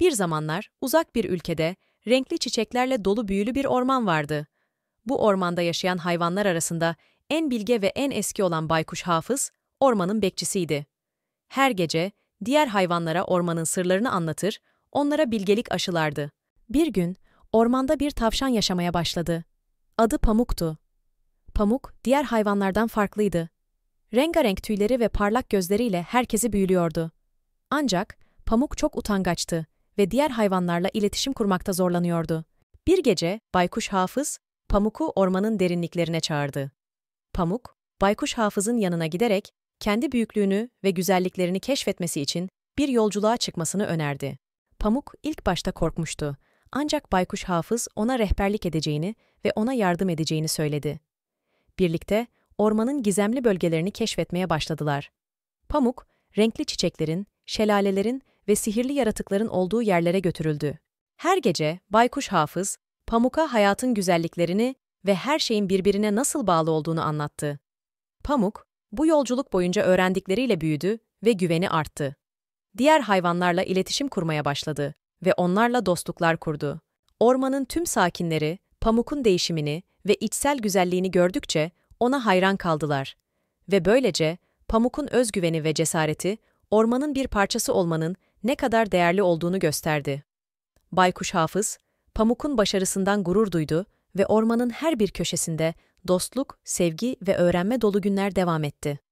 Bir zamanlar uzak bir ülkede renkli çiçeklerle dolu büyülü bir orman vardı. Bu ormanda yaşayan hayvanlar arasında en bilge ve en eski olan baykuş hafız, ormanın bekçisiydi. Her gece diğer hayvanlara ormanın sırlarını anlatır, onlara bilgelik aşılardı. Bir gün ormanda bir tavşan yaşamaya başladı. Adı Pamuk'tu. Pamuk diğer hayvanlardan farklıydı. Rengarenk tüyleri ve parlak gözleriyle herkesi büyülüyordu. Ancak Pamuk çok utangaçtı ve diğer hayvanlarla iletişim kurmakta zorlanıyordu. Bir gece Baykuş Hafız, Pamuk'u ormanın derinliklerine çağırdı. Pamuk, Baykuş Hafız'ın yanına giderek kendi büyüklüğünü ve güzelliklerini keşfetmesi için bir yolculuğa çıkmasını önerdi. Pamuk ilk başta korkmuştu. Ancak Baykuş Hafız ona rehberlik edeceğini ve ona yardım edeceğini söyledi. Birlikte ormanın gizemli bölgelerini keşfetmeye başladılar. Pamuk, renkli çiçeklerin, şelalelerin ve sihirli yaratıkların olduğu yerlere götürüldü. Her gece Baykuş Hafız, Pamuk'a hayatın güzelliklerini ve her şeyin birbirine nasıl bağlı olduğunu anlattı. Pamuk, bu yolculuk boyunca öğrendikleriyle büyüdü ve güveni arttı. Diğer hayvanlarla iletişim kurmaya başladı ve onlarla dostluklar kurdu. Ormanın tüm sakinleri Pamuk'un değişimini ve içsel güzelliğini gördükçe ona hayran kaldılar ve böylece Pamuk'un özgüveni ve cesareti ormanın bir parçası olmanın ne kadar değerli olduğunu gösterdi. Baykuş Hafız, Pamuk'un başarısından gurur duydu ve ormanın her bir köşesinde dostluk, sevgi ve öğrenme dolu günler devam etti.